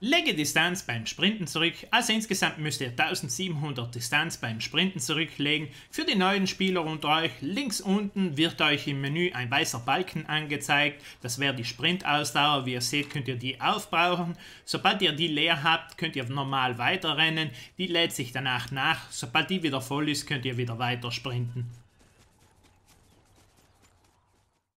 Lege Distanz beim Sprinten zurück, also insgesamt müsst ihr 1700 Distanz beim Sprinten zurücklegen. Für die neuen Spieler unter euch, links unten wird euch im Menü ein weißer Balken angezeigt. Das wäre die Sprintausdauer, wie ihr seht könnt ihr die aufbrauchen. Sobald ihr die leer habt, könnt ihr normal weiterrennen, die lädt sich danach nach. Sobald die wieder voll ist, könnt ihr wieder weiter sprinten.